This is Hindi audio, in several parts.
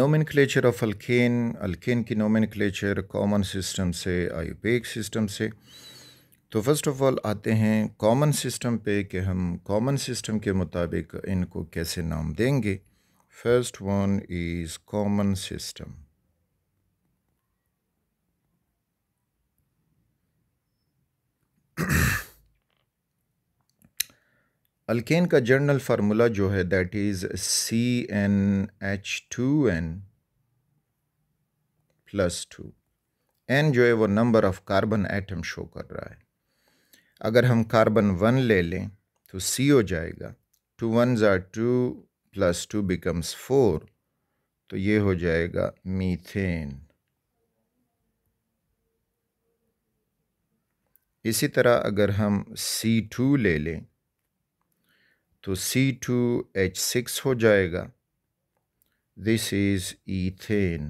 क्लेचर ऑफ अल्केन अल्केन की नोमेनक्लेचर कॉमन सिस्टम से आयुपेक सिस्टम से तो फर्स्ट ऑफ ऑल आते हैं कॉमन सिस्टम पे कि हम कॉमन सिस्टम के मुताबिक इनको कैसे नाम देंगे first one is common system alkane का जनरल फार्मूला जो है that is C N H two N plus two N जो है वो number of carbon atom show कर रहा है अगर हम कार्बन वन ले लें तो सी हो जाएगा टू वन जार two plus two becomes four तो ये हो जाएगा मीथेन इसी तरह अगर हम सी टू ले लें तो सी टू एच सिक्स हो जाएगा दिस इज़ ईथेन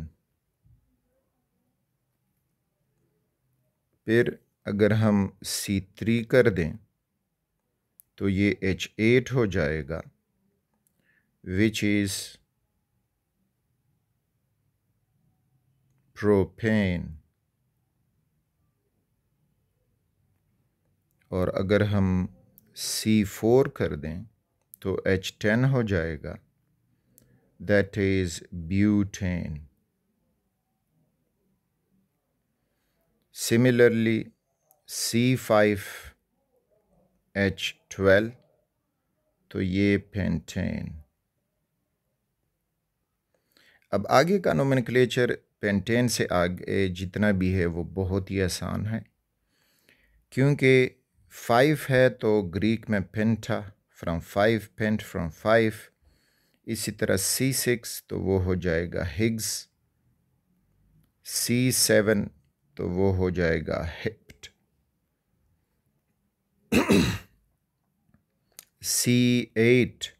फिर अगर हम सी थ्री कर दें तो ये एच एट हो जाएगा विच इज़ प्रोफेन और अगर हम सी फोर कर दें तो एच टेन हो जाएगा that is butane similarly C H12 H twelve तो ये पेंटेन अब आगे का नोमिनक्लेचर पेंटेन से आगे जितना भी है वो बहुत ही आसान है क्योंकि फाइव है तो ग्रीक में penta from five pent from five इसी तरह सी सिक्स तो वो हो जाएगा हिग्स सी सेवन तो वो हो जाएगा हिप्ट सी एट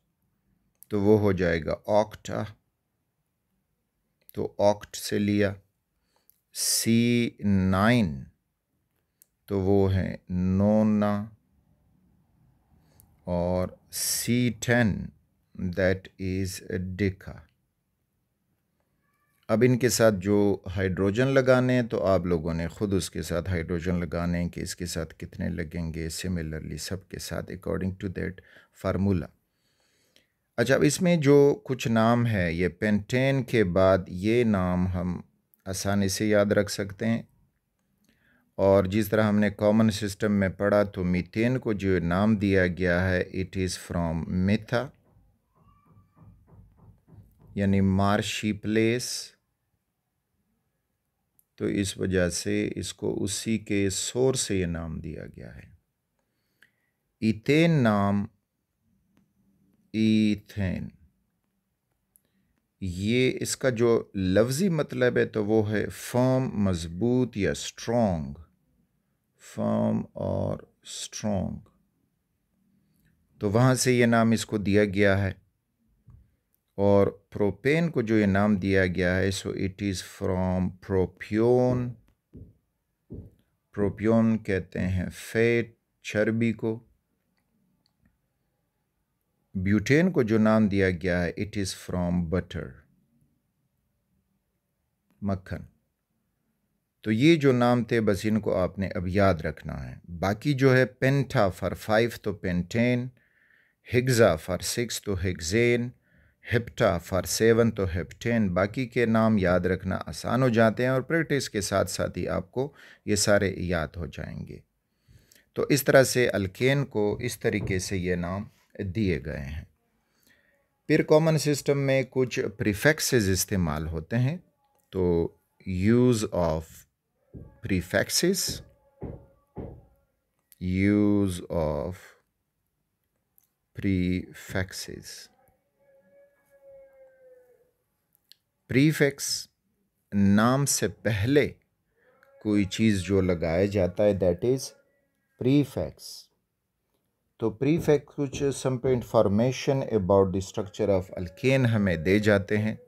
तो वो हो जाएगा ऑक्टा तो ऑक्ट से लिया सी नाइन तो वो है नोना or C10 that is Deca. अब इनके साथ जो हाइड्रोजन लगाने हैं तो आप लोगों ने ख़ुद उसके साथ हाइड्रोजन लगाने हैं कि इसके साथ कितने लगेंगे सिमिलरली सब के साथ अकॉर्डिंग टू दैट फार्मूला अच्छा अब इसमें जो कुछ नाम है ये पेंटेन के बाद ये नाम हम आसानी से याद रख सकते हैं और जिस तरह हमने कॉमन सिस्टम में पढ़ा तो मीथेन को जो नाम दिया गया है इट इज़ फ्रॉम मिथा यानी मार्शी प्लेस तो इस वजह से इसको उसी के शोर से ये नाम दिया गया है इथेन नाम ईथेन ये इसका जो लफ्ज़ी मतलब है तो वो है फॉर्म मज़बूत या स्ट्रॉन्ग फर्म और स्ट्रोंग तो वहाँ से ये नाम इसको दिया गया है और प्रोपेन को जो ये नाम दिया गया है so it is from propion propion कहते हैं फेट चर्बी को ब्यूटेन को जो नाम दिया गया है इट इज़ फ्रॉम बटर मक्खन तो ये जो नाम थे बस इनको आपने अब याद रखना है बाकी जो है पेंटा फॉर फाइव तो पेंटेन हिग्ज़ा फॉर सिक्स तो हिगजेन हिप्टा फॉर सेवन तो हिप्टेन बाकी के नाम याद रखना आसान हो जाते हैं और प्रैक्टिस के साथ साथ ही आपको ये सारे याद हो जाएंगे तो इस तरह से अल्केन को इस तरीके से ये नाम दिए गए हैं फिर कॉमन सिस्टम में कुछ प्रिफेक्सेज इस्तेमाल होते हैं तो use of prefixes, use of prefixes. prefix नाम से पहले कोई चीज़ जो लगाया जाता है दैट इज़ प्रीफेक्स तो प्रीफेक्स कुछ some information about the structure of alkane हमें दे जाते हैं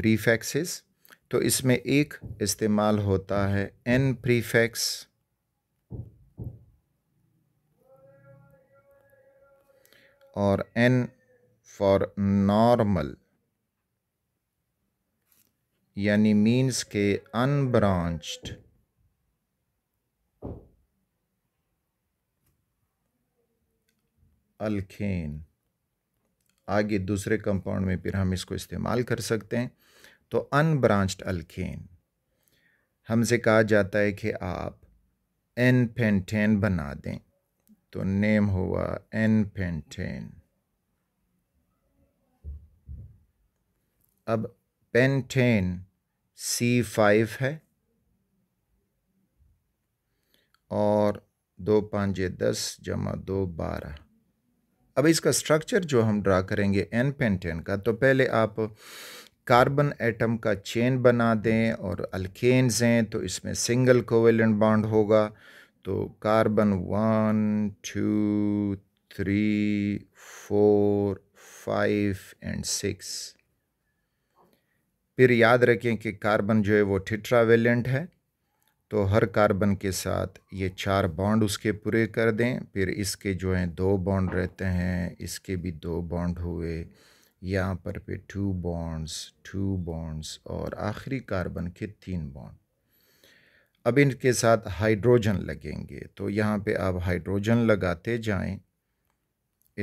प्रीफेक्सेस तो इसमें एक इस्तेमाल होता है एन प्रीफेक्स और एन फॉर नॉर्मल यानी मीन्स के अनब्रांच्ड अलखेन आगे दूसरे कंपाउंड में फिर हम इसको इस्तेमाल कर सकते हैं तो अनब्रांच्ड अल्केन हमसे कहा जाता है कि आप एन पेंटेन बना दें तो नेम हुआ एन पेंटेन अब पेंटेन सी फाइव है और दो पाँच दस जमा दो बारह अब इसका स्ट्रक्चर जो हम ड्रा करेंगे एन पेंटेन का तो पहले आप कार्बन एटम का चेन बना दें और अल्केन्स हैं तो इसमें सिंगल कोवेलेंट बॉन्ड होगा तो carbon one two three four five and six फिर याद रखें कि कार्बन जो है वो टिट्रावेलेंट है तो हर कार्बन के साथ ये चार बॉन्ड उसके पूरे कर दें फिर इसके जो हैं दो बॉन्ड रहते हैं इसके भी दो बॉन्ड हुए यहाँ पर पे टू बॉन्ड्स टू बॉन्ड्स और आखिरी कार्बन के तीन बॉन्ड अब इनके साथ हाइड्रोजन लगेंगे तो यहाँ पे आप हाइड्रोजन लगाते जाएं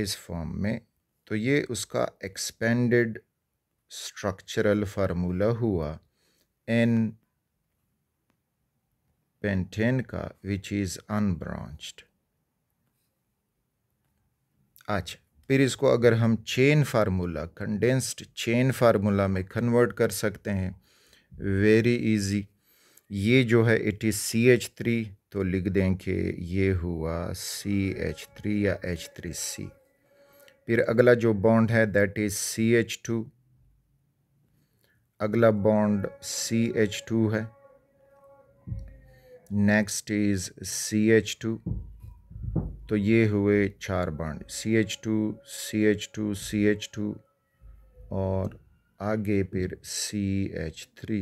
इस फॉर्म में तो ये उसका एक्सपेंडेड स्ट्रक्चरल फार्मूला हुआ एन पेंटेन का विच इज़ अनब्रांच्ड अच्छा फिर इसको अगर हम chain formula condensed chain formula में कन्वर्ट कर सकते हैं वेरी इजी ये जो है it is C H three तो लिख दें कि ये हुआ सी एच थ्री या एच थ्री सी फिर अगला जो बॉन्ड है that is C H two अगला बॉन्ड सी एच टू है next is C H two तो ये हुए चार बाड C H two C H two C H two और आगे फिर सी एच थ्री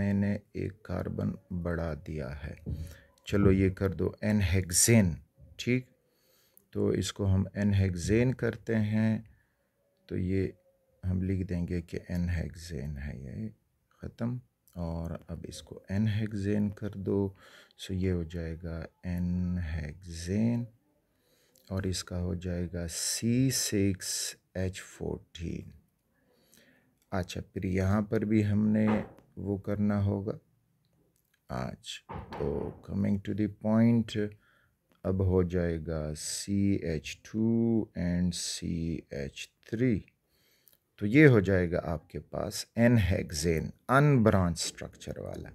मैंने एक कार्बन बढ़ा दिया है चलो ये कर दो एन ठीक तो इसको हम एन करते हैं तो ये हम लिख देंगे कि एन हेक्सेन है ये ख़त्म और अब इसको एन हेक्सेन कर दो सो ये हो जाएगा एन हेक्सेन और इसका हो जाएगा सी सिक्स एच फोर्टीन अच्छा फिर यहाँ पर भी हमने वो करना होगा आज तो कमिंग टू द पॉइंट अब हो जाएगा C H two and C H three तो ये हो जाएगा आपके पास एन हेक्सेन अनब्रांच स्ट्रक्चर वाला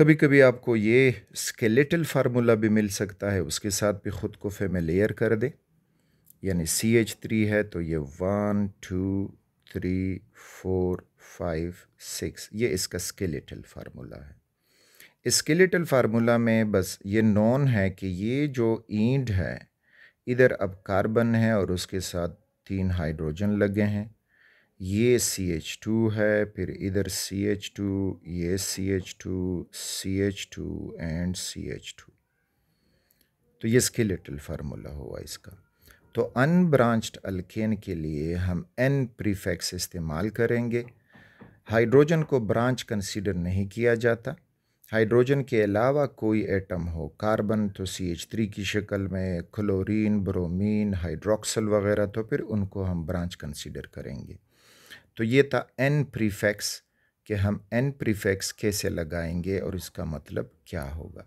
कभी कभी आपको ये स्केलेटल फार्मूला भी मिल सकता है उसके साथ भी ख़ुद को फेमिलियर कर दें यानी सी एच थ्री है तो ये one two three four five six ये इसका स्केलेटल फार्मूला है स्केलेटल फार्मूला में बस ये नॉन है कि ये जो ईंड है इधर अब कार्बन है और उसके साथ तीन हाइड्रोजन लगे हैं ये सी एच टू है फिर इधर सी एच टू ये C H two C H two and C H two तो ये स्केलेटल फार्मूला हुआ इसका तो अनब्रांच्ड अल्केन के लिए हम एन प्रीफेक्स इस्तेमाल करेंगे हाइड्रोजन को ब्रांच कंसीडर नहीं किया जाता हाइड्रोजन के अलावा कोई एटम हो कार्बन तो सी एच थ्री की शक्ल में क्लोरीन ब्रोमीन हाइड्रोक्सल वगैरह तो फिर उनको हम ब्रांच कंसीडर करेंगे तो ये था एन प्रीफेक्स कि हम एन प्रीफेक्स कैसे लगाएंगे और इसका मतलब क्या होगा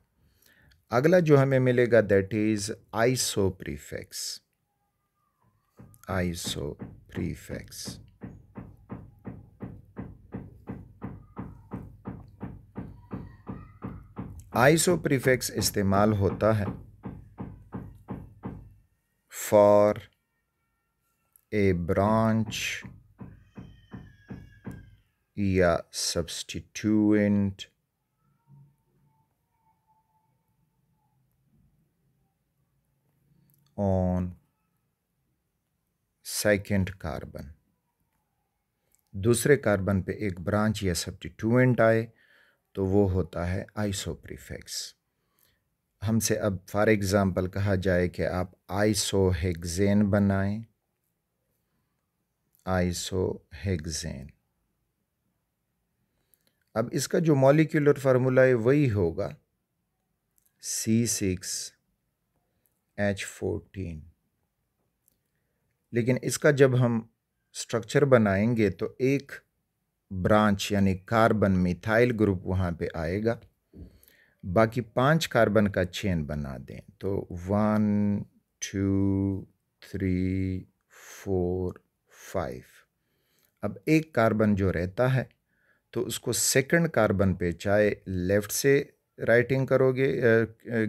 अगला जो हमें मिलेगा that is iso prefix iso prefix iso prefix इस्तेमाल होता है फॉर ए ब्रांच या substituent on second carbon दूसरे कार्बन पे एक ब्रांच या सब्टिट्यूएंट आए तो वो होता है आइसोप्रीफिक्स हमसे अब फॉर एग्ज़ाम्पल कहा जाए कि आप आइसोहेक्सेन बनाएं आइसोहेक्सेन अब इसका जो मॉलिक्यूलर फार्मूला है वही होगा सी सिक्स एच फोर्टीन लेकिन इसका जब हम स्ट्रक्चर बनाएंगे तो एक ब्रांच यानी कार्बन मिथाइल ग्रुप वहाँ पे आएगा बाकी पांच कार्बन का चेन बना दें तो one two three four five अब एक कार्बन जो रहता है तो उसको सेकंड कार्बन पे चाहे लेफ़्ट से राइटिंग करोगे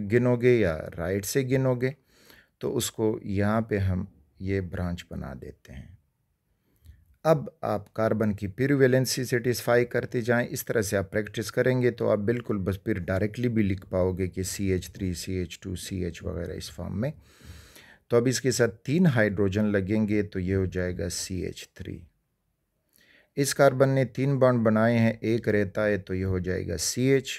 गिनोगे या राइट से गिनोगे तो उसको यहाँ पे हम ये ब्रांच बना देते हैं अब आप कार्बन की प्रिवेलेंसी सेटिस्फाई करते जाएं इस तरह से आप प्रैक्टिस करेंगे तो आप बिल्कुल बस फिर डायरेक्टली भी लिख पाओगे कि C H three C H two C H वगैरह इस फॉर्म में तो अब इसके साथ तीन हाइड्रोजन लगेंगे तो ये हो जाएगा सी एच थ्री इस कार्बन ने तीन बाउंड बनाए हैं एक रहता है तो ये हो जाएगा सी एच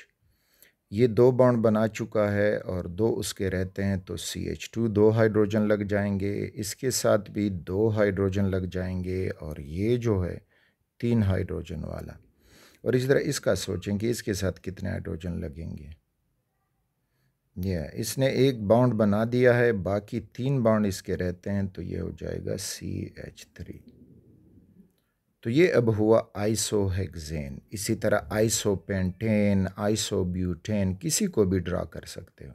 ये दो बाउंड बना चुका है और दो उसके रहते हैं तो सी एच टू दो हाइड्रोजन लग जाएंगे इसके साथ भी दो हाइड्रोजन लग जाएंगे और ये जो है तीन हाइड्रोजन वाला और इसी तरह इसका सोचें कि इसके साथ कितने हाइड्रोजन लगेंगे यह इसने एक बाउंड बना दिया है बाकी तीन बाउंड इसके रहते हैं तो ये हो जाएगा सी एच थ्री तो ये अब हुआ आइसोहेक्सेन इसी तरह आइसोपेंटेन आइसोब्यूटेन किसी को भी ड्रा कर सकते हो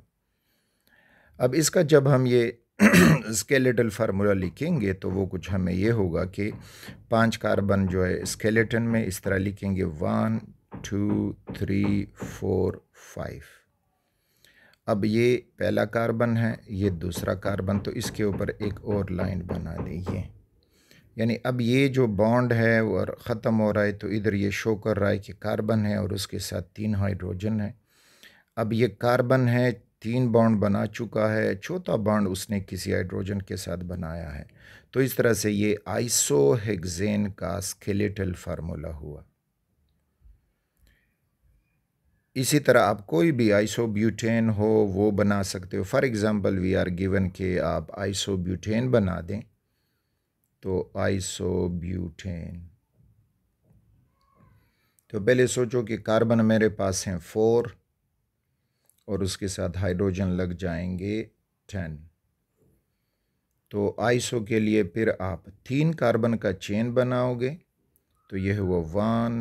अब इसका जब हम ये स्केलेटल फार्मूला लिखेंगे तो वो कुछ हमें ये होगा कि पांच कार्बन जो है स्केलेटन में इस तरह लिखेंगे one two three four five अब ये पहला कार्बन है ये दूसरा कार्बन तो इसके ऊपर एक और लाइन बना दें यानी अब ये जो बॉन्ड है वो ख़त्म हो रहा है तो इधर ये शो कर रहा है कि कार्बन है और उसके साथ तीन हाइड्रोजन है अब ये कार्बन है तीन बॉन्ड बना चुका है चौथा बॉन्ड उसने किसी हाइड्रोजन के साथ बनाया है तो इस तरह से ये आइसोहेक्सेन का स्केलेटल फार्मूला हुआ इसी तरह आप कोई भी आइसोब्यूटेन हो वो बना सकते हो for example we are given के आप आइसोब्यूटेन बना दें तो आइसो ब्यूटेन तो पहले सोचो कि कार्बन मेरे पास हैं फोर और उसके साथ हाइड्रोजन लग जाएंगे टेन तो आइसो के लिए फिर आप तीन कार्बन का चेन बनाओगे तो यह हुआ वन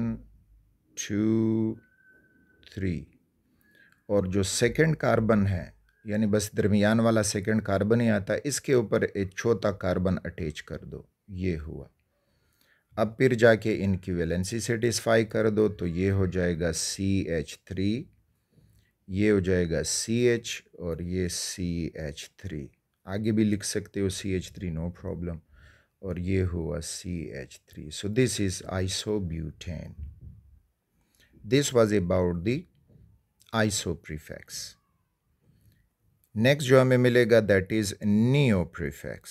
टू थ्री और जो सेकंड कार्बन है यानी बस दरमियान वाला सेकंड कार्बन ही आता है इसके ऊपर एक छोटा कार्बन अटैच कर दो ये हुआ अब फिर जाके इनकी वैलेंसी सेटिस्फाई कर दो तो ये हो जाएगा सी एच थ्री ये हो जाएगा सी एच और ये सी एच थ्री आगे भी लिख सकते हो C H three no problem और ये हुआ C H three so this is iso butane this was about the prefix next जो हमें मिलेगा that is neo prefix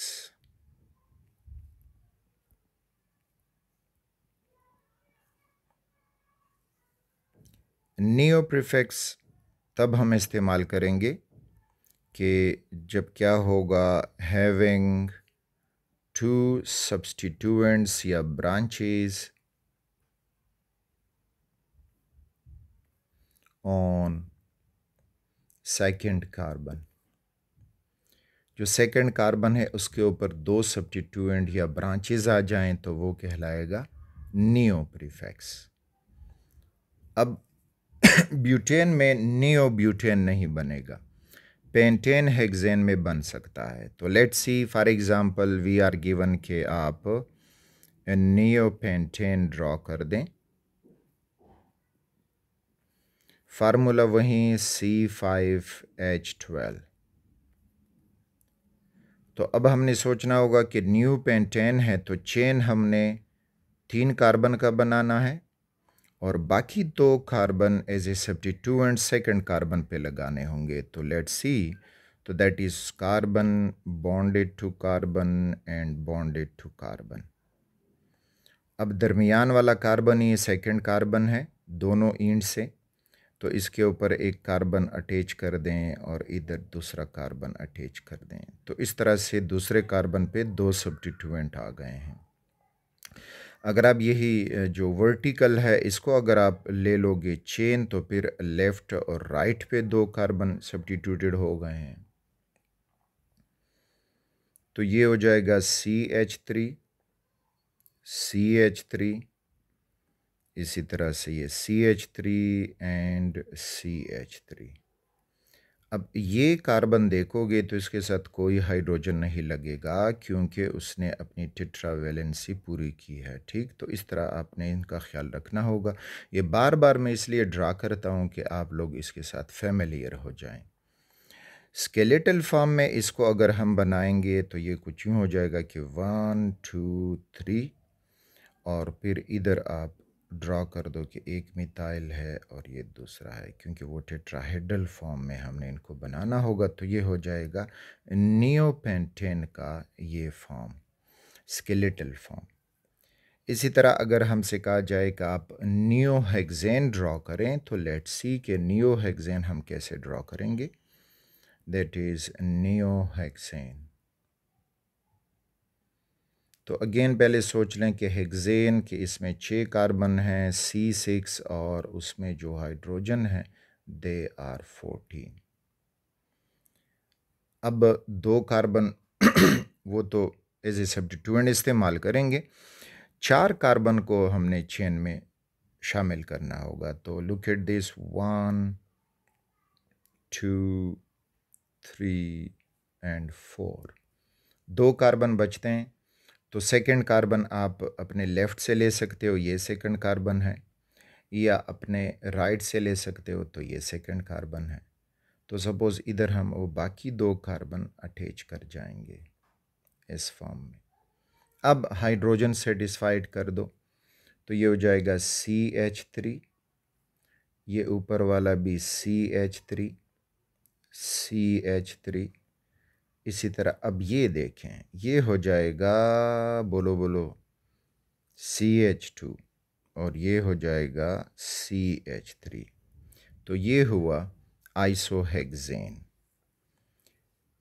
neo prefix तब हम इस्तेमाल करेंगे कि जब क्या होगा हैविंग टू सब्सटीट्यूएंट्स या ब्रांचेस ऑन सेकेंड कार्बन जो सेकंड कार्बन है उसके ऊपर दो सब्टीट्यूएंट या ब्रांचेज आ जाएं तो वो कहलाएगा नियो प्रीफेक्स अब ब्यूटेन में नियो ब्यूटेन नहीं बनेगा पेंटेन हेक्सेन में बन सकता है तो let's see for example we are given के आप नियो पेंटेन ड्रॉ कर दें फार्मूला वहीं सी फाइव एच ट्वेल्व तो अब हमने सोचना होगा कि न्यू पेंटेन है तो चेन हमने तीन कार्बन का बनाना है और बाकी दो carbon as a safety to and second carbon पे लगाने होंगे तो लेट सी तो that is carbon bonded to carbon and bonded to carbon अब दरमियान वाला कार्बन ये सेकंड कार्बन है दोनों ईंट से तो इसके ऊपर एक कार्बन अटैच कर दें और इधर दूसरा कार्बन अटैच कर दें तो इस तरह से दूसरे कार्बन पे दो सब्टिट्यूएंट आ गए हैं अगर आप यही जो वर्टिकल है इसको अगर आप ले लोगे चेन तो फिर लेफ़्ट और राइट पे दो कार्बन सब्टिट्यूटेड हो गए हैं तो ये हो जाएगा C H three C H three इसी तरह से ये C H three and C H three अब ये कार्बन देखोगे तो इसके साथ कोई हाइड्रोजन नहीं लगेगा क्योंकि उसने अपनी टिट्रा वैलेंसी पूरी की है ठीक तो इस तरह आपने इनका ख्याल रखना होगा ये बार बार मैं इसलिए ड्रा करता हूँ कि आप लोग इसके साथ फेमिलियर हो जाएं स्केलेटल फॉर्म में इसको अगर हम बनाएंगे तो ये कुछ यूँ हो जाएगा कि वन टू थ्री और फिर इधर आप ड्रॉ कर दो कि एक मिथाइल है और ये दूसरा है क्योंकि वो टेट्राहेडल फॉर्म में हमने इनको बनाना होगा तो ये हो जाएगा नियोपेंटेन का ये फॉर्म स्केलेटल फॉर्म इसी तरह अगर हमसे कहा जाए कि आप नियो हैगजेन ड्रॉ करें तो लेट सी के नियो हम कैसे ड्रॉ करेंगे दैट इज़ नियो तो अगेन पहले सोच लें कि हेक्जेन के इसमें छः कार्बन हैं सी सिक्स और उसमें जो हाइड्रोजन है दे आर फोर्टीन अब दो कार्बन वो तो एज ए सब्सटीट्यूएंट इस्तेमाल करेंगे चार कार्बन को हमने चेन में शामिल करना होगा तो look at this one two three and four दो कार्बन बचते हैं तो सेकंड कार्बन आप अपने लेफ़्ट से ले सकते हो ये सेकंड कार्बन है या अपने राइट से ले सकते हो तो ये सेकंड कार्बन है तो सपोज़ इधर हम वो बाकी दो कार्बन अटैच कर जाएंगे इस फॉर्म में अब हाइड्रोजन सेटिस्फाइड कर दो तो ये हो जाएगा सी एच थ्री ये ऊपर वाला भी C H three C H three इसी तरह अब ये देखें ये हो जाएगा बोलो बोलो सी एच टू और ये हो जाएगा सी एच थ्री तो ये हुआ आइसोहेक्जेन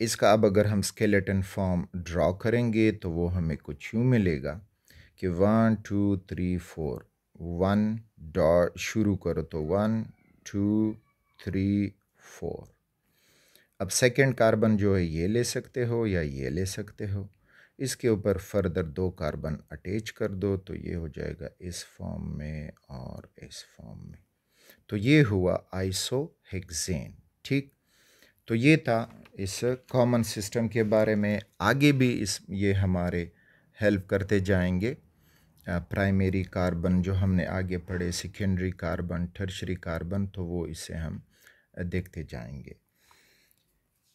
इसका अब अगर हम स्केलेटन फॉर्म ड्रॉ करेंगे तो वो हमें कुछ यूँ मिलेगा कि one two three four one dot शुरू करो तो वन टू थ्री फोर अब सेकेंड कार्बन जो है ये ले सकते हो या ये ले सकते हो इसके ऊपर फर्दर दो कार्बन अटैच कर दो तो ये हो जाएगा इस फॉर्म में और इस फॉर्म में तो ये हुआ आइसोहेक्सेन ठीक तो ये था इस कॉमन सिस्टम के बारे में आगे भी इस ये हमारे हेल्प करते जाएंगे प्राइमरी कार्बन जो हमने आगे पढ़े सेकेंडरी कार्बन टर्शरी कार्बन तो वो इसे हम देखते जाएंगे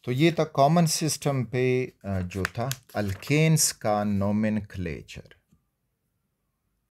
तो ये था कॉमन सिस्टम पे जो था अल्केन्स का नोमिन क्लेचर